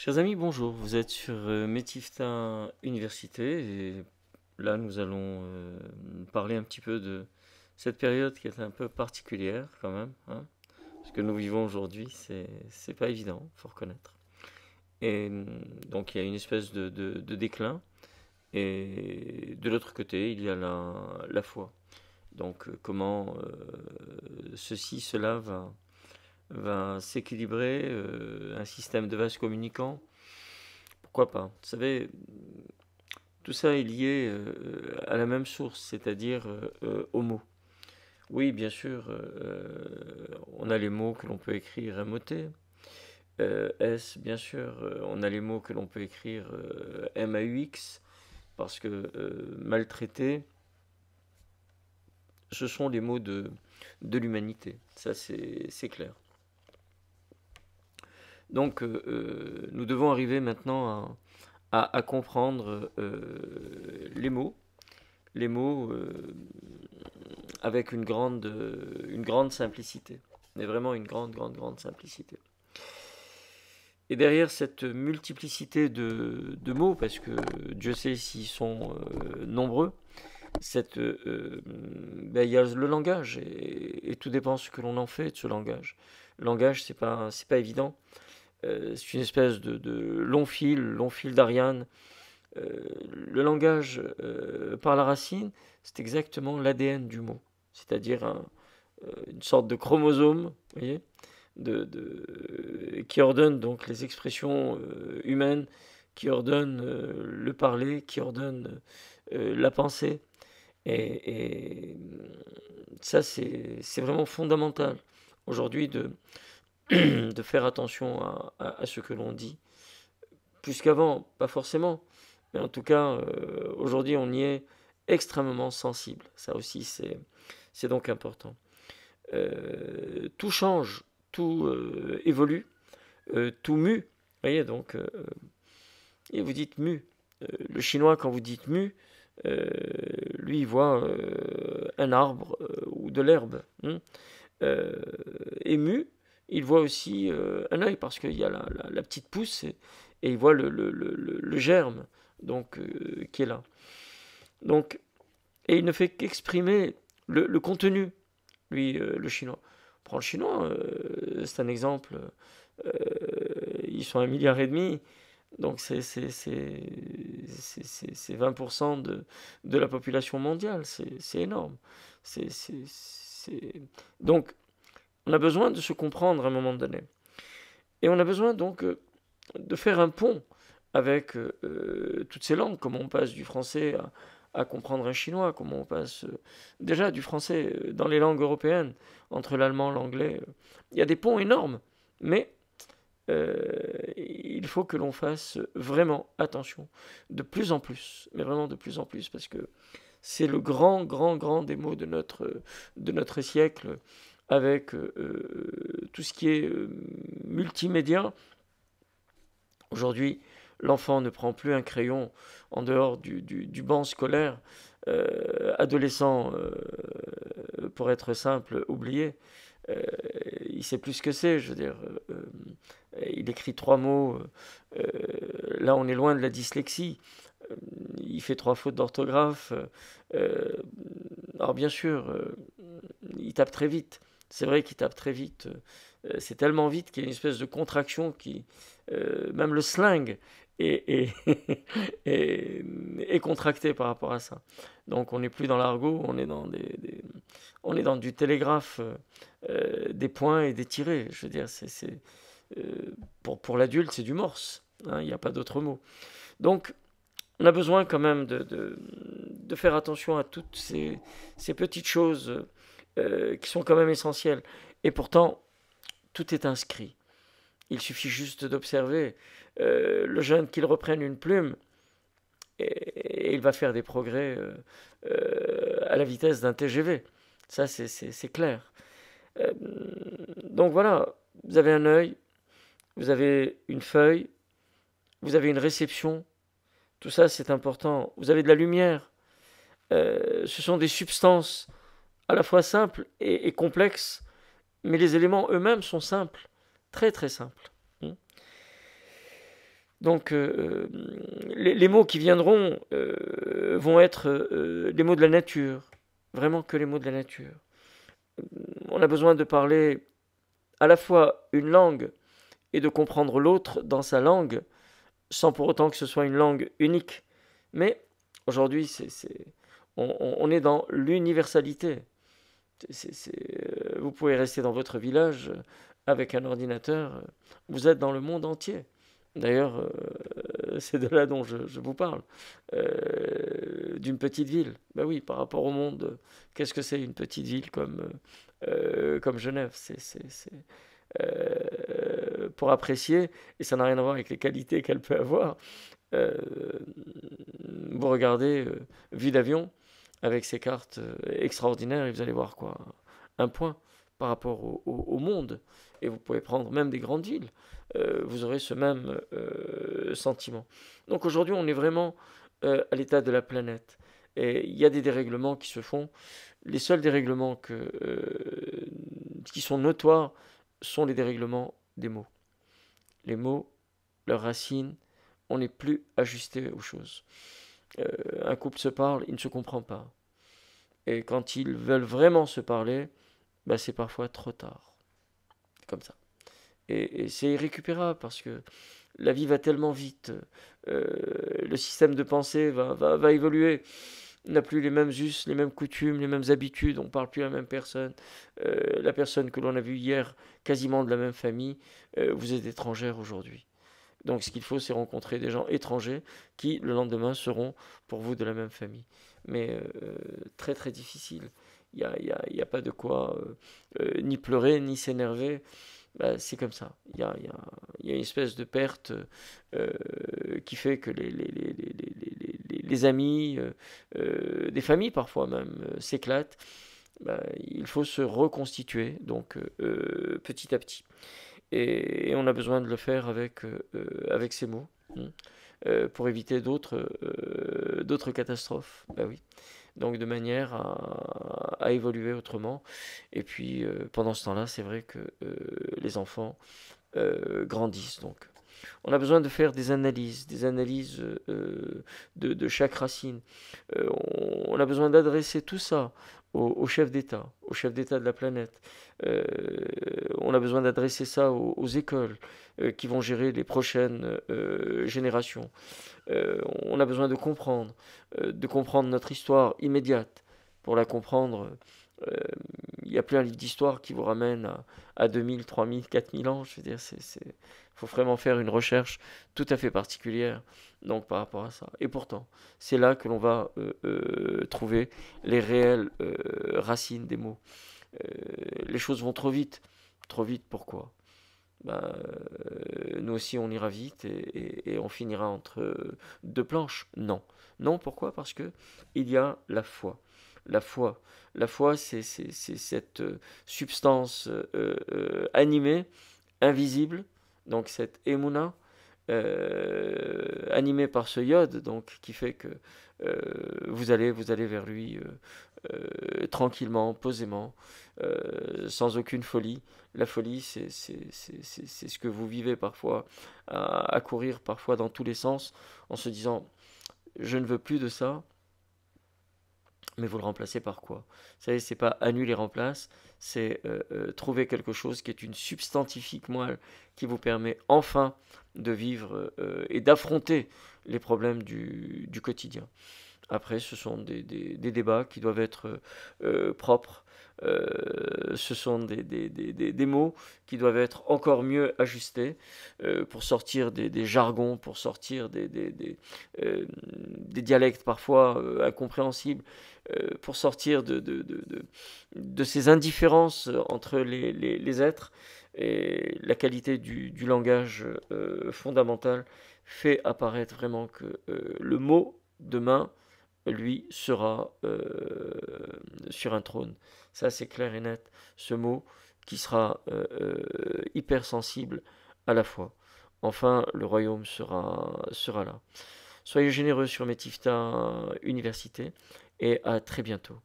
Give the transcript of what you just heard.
Chers amis, bonjour. Vous êtes sur euh, Métifta Université et là nous allons euh, parler un petit peu de cette période qui est un peu particulière quand même. Hein Ce que nous vivons aujourd'hui, c'est pas évident, faut reconnaître. Et mm, donc il y a une espèce de, déclin. Et de l'autre côté, il y a la, foi. Donc euh, comment ceci, cela va va ben, s'équilibrer, euh, un système de vases communicants, pourquoi pas Vous savez, tout ça est lié euh, à la même source, c'est-à-dire euh, aux mots. Oui, bien sûr, on a les mots que l'on peut écrire à t S, bien sûr, on a les mots que l'on peut écrire M-A-U-X, parce que maltraité, ce sont les mots de, de l'humanité. Ça, c'est clair. Donc euh, euh, nous devons arriver maintenant à, comprendre euh, les mots, les mots avec une grande, une grande simplicité, mais vraiment une grande, grande, grande simplicité. Et derrière cette multiplicité de, mots, parce que Dieu sait s'ils sont nombreux, ben, il y a le langage, et, et tout dépend de ce que l'on en fait de ce langage langage, c'est pas, c'est pas évident. Euh, c'est une espèce de, long fil, long fil d'Ariane. Euh, le langage euh, par la racine, c'est exactement l'ADN du mot, c'est-à-dire une sorte de chromosome, voyez, de, qui ordonne donc les expressions humaines, qui ordonne le parler, qui ordonne la pensée. et, ça, c'est vraiment fondamental aujourd'hui de, de faire attention à, ce que l'on dit. Plus qu'avant, pas forcément, mais en tout cas, euh, aujourd'hui, on y est extrêmement sensible. Ça aussi, c'est donc important. Euh, tout change, tout euh, évolue, tout mue. Vous voyez, donc, et vous dites mu. le chinois, quand vous dites mu, lui, il voit un arbre ou de l'herbe. Hmm. Euh, ému, il voit aussi euh, un œil parce qu'il y a la, petite pousse et, il voit le, germe donc, euh, qui est là. Donc, et il ne fait qu'exprimer le, contenu, lui, le chinois. Prends le chinois, c'est un exemple. ils sont un milliard et demi, donc c'est 20% de, de la population mondiale, c'est énorme. C'est donc, on a besoin de se comprendre à un moment donné. Et on a besoin donc euh, de faire un pont avec euh, euh, toutes ces langues, comment on passe du français à, comprendre un chinois, comment on passe déjà du français dans les langues européennes, entre l'allemand, l'anglais. Il y a des ponts énormes, mais il faut que l'on fasse vraiment attention, de plus en plus, mais vraiment de plus en plus, parce que c'est le grand, grand, grand des mots de notre, siècle avec euh, euh, tout ce qui est euh, multimédia. Aujourd'hui, l'enfant ne prend plus un crayon en dehors du, banc scolaire. adolescent, pour être simple, oublié. il sait plus ce que c'est, je veux dire. il écrit trois mots. là, on est loin de la dyslexie il fait trois fautes d'orthographe. Euh, euh, alors bien sûr, euh, il tape très vite. C'est vrai qu'il tape très vite. c'est tellement vite qu'il y a une espèce de contraction qui, même le sling est, est, contracté par rapport à ça. Donc on n'est plus dans l'argot, on est dans des, on est dans du télégraphe, des points et des tirés. Je veux dire, c'est, pour, pour l'adulte, c'est du morse. Hein, il n'y a pas d'autre mot. Donc, on a besoin quand même de, de, faire attention à toutes ces, petites choses euh, qui sont quand même essentielles. Et pourtant, tout est inscrit. Il suffit juste d'observer euh, le jeune qu'il reprenne une plume et, il va faire des progrès euh, à la vitesse d'un TGV. Ça, c'est clair. donc voilà, vous avez un œil, vous avez une feuille, vous avez une réception, tout ça, c'est important. Vous avez de la lumière. Euh, ce sont des substances à la fois simples et, complexes, mais les éléments eux-mêmes sont simples, très très simples. Hmm. Donc euh, euh, les, mots qui viendront vont être les mots de la nature, vraiment que les mots de la nature. On a besoin de parler à la fois une langue et de comprendre l'autre dans sa langue, sans pour autant que ce soit une langue unique. Mais aujourd'hui, on, est dans l'universalité. Euh, vous pouvez rester dans votre village euh, avec un ordinateur, euh, vous êtes dans le monde entier. D'ailleurs, c'est de là dont je, vous parle, d'une petite ville. Ben oui, par rapport au monde, qu'est-ce que c'est une petite ville comme, comme Genève C'est euh, pour apprécier, et ça n'a rien à voir avec les qualités qu'elle peut avoir. Euh, vous regardez euh, Vue d'avion avec ses cartes euh, extraordinaires et vous allez voir quoi, un point par rapport au, monde. Et vous pouvez prendre même des grandes îles, vous aurez ce même sentiment. Donc aujourd'hui, on est vraiment à l'état de la planète. Et il y a des dérèglements qui se font. Les seuls dérèglements que, qui sont notoires, sont les dérèglements des mots. Les mots, leurs racines, on n'est plus ajusté aux choses. Euh, un couple se parle, il ne se comprend pas. Et quand ils veulent vraiment se parler, bah, c'est parfois trop tard. Comme ça. Et, c'est irrécupérable parce que la vie va tellement vite, euh, le système de pensée va, va, va évoluer n'a plus les mêmes us, les mêmes coutumes, les mêmes habitudes, on ne parle plus à la même personne. Euh, la personne que l'on a vue hier, quasiment de la même famille, euh, vous êtes étrangère aujourd'hui. Donc ce qu'il faut, c'est rencontrer des gens étrangers qui, le lendemain, seront pour vous de la même famille. Mais euh, très très difficile. Il n'y a, y y a, pas de quoi ni pleurer, ni s'énerver. Bah, c'est comme ça. Il y a, une espèce de perte euh, qui fait que les, amis, des familles parfois même, euh, s'éclatent. Bah, il faut se reconstituer, donc euh, petit à petit. Et, on a besoin de le faire avec, ces mots. Hein, pour éviter d'autres catastrophes. Bah oui donc de manière à, évoluer autrement. Et puis euh, pendant ce temps-là, c'est vrai que euh, les enfants euh, grandissent. Donc on a besoin de faire des analyses, des analyses de, chaque racine. on, a besoin d'adresser tout ça aux, chefs d'État, aux chefs d'État de la planète. Euh, on a besoin d'adresser ça aux, écoles euh, qui vont gérer les prochaines euh, générations. on a besoin de comprendre, de comprendre notre histoire immédiate. Pour la comprendre, il n'y a plus un livre d'histoire qui vous ramène à, à 2000, 3000, 4000 ans. Je veux dire, c'est faut vraiment faire une recherche tout à fait particulière donc par rapport à ça. Et pourtant, c'est là que l'on va euh, euh, trouver les réelles euh, racines des mots. les choses vont trop vite. Trop vite, pourquoi ben, Nous aussi, on ira vite et, on finira entre deux planches. Non. Non, pourquoi Parce que il y a la foi. La foi, la foi c'est cette substance animée, invisible, donc cette émouna, euh, animée par ce Yod, donc, qui fait que euh, vous, allez, vous allez vers lui euh, tranquillement, posément, sans aucune folie. La folie, c'est ce que vous vivez parfois, à courir parfois dans tous les sens, en se disant, je ne veux plus de ça, mais vous le remplacez par quoi Vous savez, c'est pas annuler remplace, c'est euh, euh, trouver quelque chose qui est une substantifique moelle qui vous permet enfin de vivre euh, et d'affronter les problèmes du, quotidien. Après, ce sont des, débats qui doivent être propres euh, ce sont des, des, des, des, mots qui doivent être encore mieux ajustés euh, pour sortir des, jargons, pour sortir des, euh, dialectes parfois euh, incompréhensibles, pour sortir de, de, de, de, ces indifférences entre les, les, les, êtres. Et la qualité du, du langage fondamental fait apparaître vraiment que le mot demain lui sera euh, sur un trône. Ça, c'est clair et net, ce mot qui sera hyper euh, euh, hypersensible à la fois. Enfin, le royaume sera, sera là. Soyez généreux sur Tifta Université et à très bientôt.